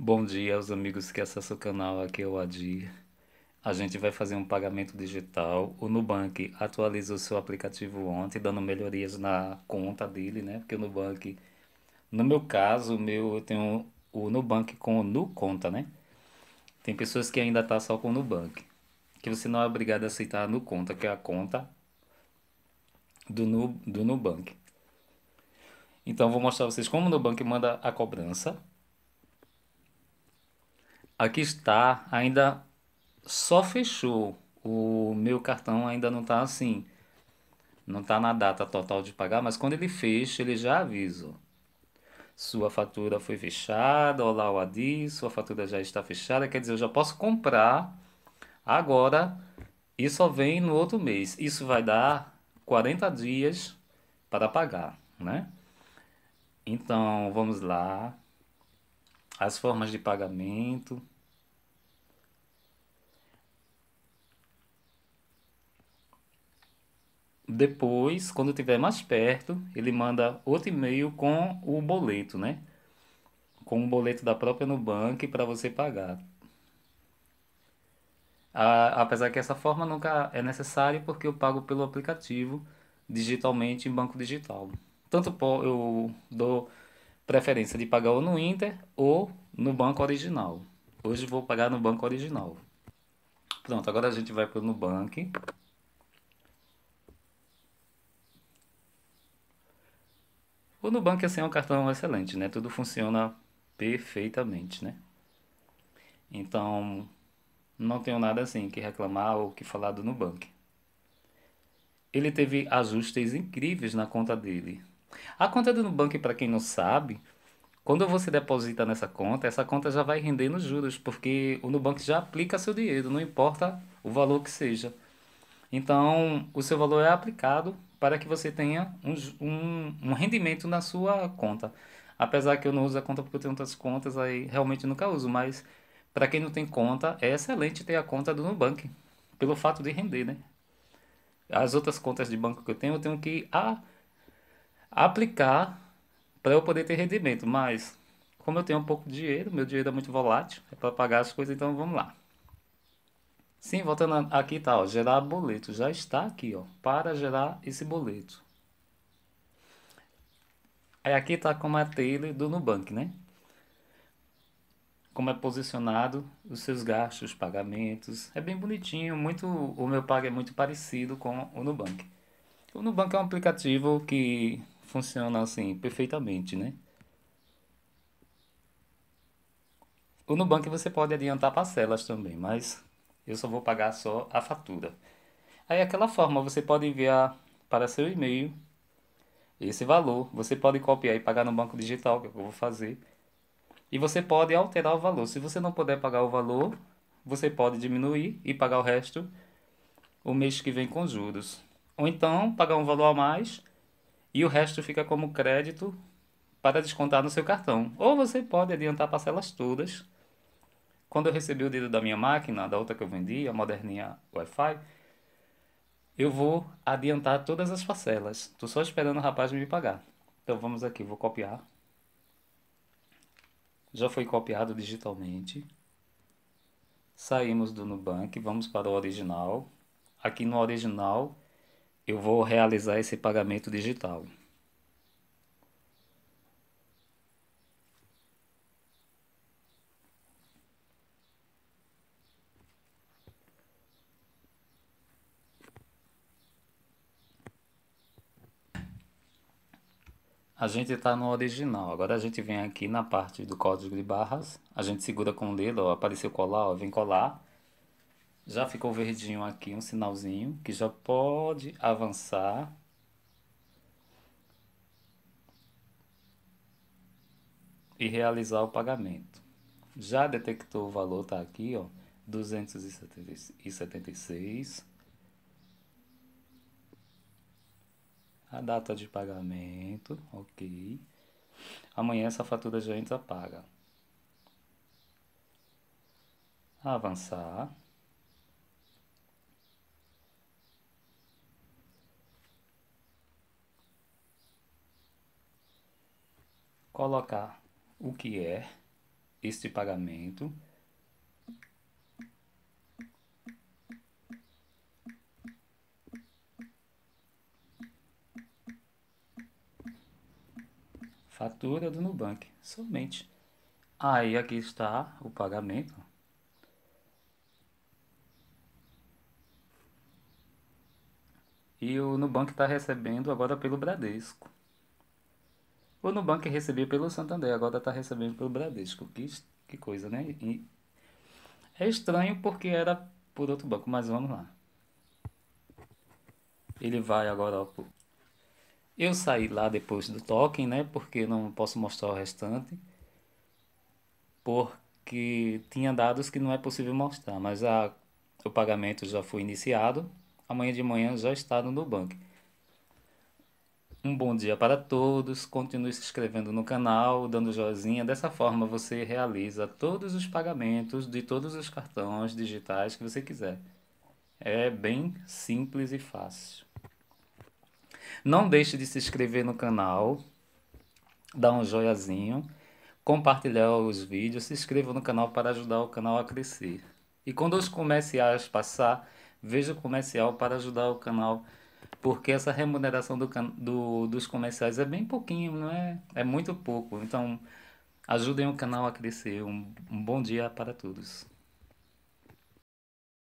Bom dia aos amigos que acessam o canal, aqui é o Adir. A gente vai fazer um pagamento digital. O Nubank atualizou seu aplicativo ontem, dando melhorias na conta dele, né? Porque o Nubank, no meu caso, meu, eu tenho o Nubank com o NuConta, né? Tem pessoas que ainda tá só com o Nubank, que você não é obrigado a aceitar a NuConta, que é a conta do, nu, do Nubank. Então, vou mostrar a vocês como o Nubank manda a cobrança aqui está, ainda só fechou. O meu cartão ainda não está assim. Não está na data total de pagar, mas quando ele fecha, ele já avisa. Sua fatura foi fechada, olá o Adi, sua fatura já está fechada, quer dizer, eu já posso comprar agora e só vem no outro mês. Isso vai dar 40 dias para pagar, né? Então, vamos lá as formas de pagamento. Depois, quando estiver mais perto, ele manda outro e-mail com o boleto, né? Com o boleto da própria Nubank para você pagar. A, apesar que essa forma nunca é necessária porque eu pago pelo aplicativo digitalmente em banco digital. Tanto eu dou preferência de pagar ou no Inter ou no banco original. Hoje vou pagar no banco original. Pronto, agora a gente vai para o Nubank. O Nubank assim, é um cartão excelente, né? Tudo funciona perfeitamente, né? Então, não tenho nada assim que reclamar ou que falar do Nubank. Ele teve ajustes incríveis na conta dele, a conta do Nubank, para quem não sabe, quando você deposita nessa conta, essa conta já vai rendendo juros, porque o Nubank já aplica seu dinheiro, não importa o valor que seja. Então, o seu valor é aplicado para que você tenha um, um, um rendimento na sua conta. Apesar que eu não uso a conta porque eu tenho outras contas, aí realmente nunca uso, mas para quem não tem conta, é excelente ter a conta do Nubank, pelo fato de render, né? As outras contas de banco que eu tenho, eu tenho que. Ah, aplicar para eu poder ter rendimento. Mas, como eu tenho um pouco de dinheiro, meu dinheiro é muito volátil, é para pagar as coisas, então vamos lá. Sim, voltando aqui, tá, ó, gerar boleto. Já está aqui, ó, para gerar esse boleto. Aí é aqui tá como é a trailer do Nubank, né? Como é posicionado os seus gastos, pagamentos. É bem bonitinho, muito, o meu pago é muito parecido com o Nubank. O Nubank é um aplicativo que funciona assim perfeitamente, né? O Nubank você pode adiantar parcelas também, mas eu só vou pagar só a fatura. Aí aquela forma, você pode enviar para seu e-mail esse valor, você pode copiar e pagar no banco digital, que é eu vou fazer. E você pode alterar o valor. Se você não puder pagar o valor, você pode diminuir e pagar o resto o mês que vem com juros. Ou então pagar um valor a mais e o resto fica como crédito para descontar no seu cartão. Ou você pode adiantar parcelas todas. Quando eu recebi o dedo da minha máquina, da outra que eu vendi, a moderninha Wi-Fi, eu vou adiantar todas as parcelas. Estou só esperando o rapaz me pagar. Então vamos aqui, vou copiar. Já foi copiado digitalmente. Saímos do Nubank, vamos para o original. Aqui no original eu vou realizar esse pagamento digital. A gente está no original, agora a gente vem aqui na parte do código de barras, a gente segura com o dedo, ó, apareceu colar, ó, vem colar, já ficou verdinho aqui, um sinalzinho que já pode avançar. E realizar o pagamento. Já detectou o valor, tá aqui, ó, 276. A data de pagamento, ok. Amanhã essa fatura já entra paga. Avançar. colocar o que é este pagamento fatura do Nubank, somente. Aí aqui está o pagamento. E o Nubank está recebendo agora pelo Bradesco. O Nubank recebia pelo Santander, agora está recebendo pelo Bradesco. Que, que coisa, né? E é estranho porque era por outro banco, mas vamos lá. Ele vai agora. Ó, Eu saí lá depois do token, né? Porque não posso mostrar o restante. Porque tinha dados que não é possível mostrar, mas a, o pagamento já foi iniciado. Amanhã de manhã já está no Nubank. Um bom dia para todos. Continue se inscrevendo no canal, dando joinha. Dessa forma você realiza todos os pagamentos de todos os cartões digitais que você quiser. É bem simples e fácil. Não deixe de se inscrever no canal, dar um joiazinho, compartilhar os vídeos, se inscreva no canal para ajudar o canal a crescer. E quando os comerciais passar, veja o comercial para ajudar o canal a porque essa remuneração do, do, dos comerciais é bem pouquinho, não é? É muito pouco. Então, ajudem o canal a crescer. Um, um bom dia para todos.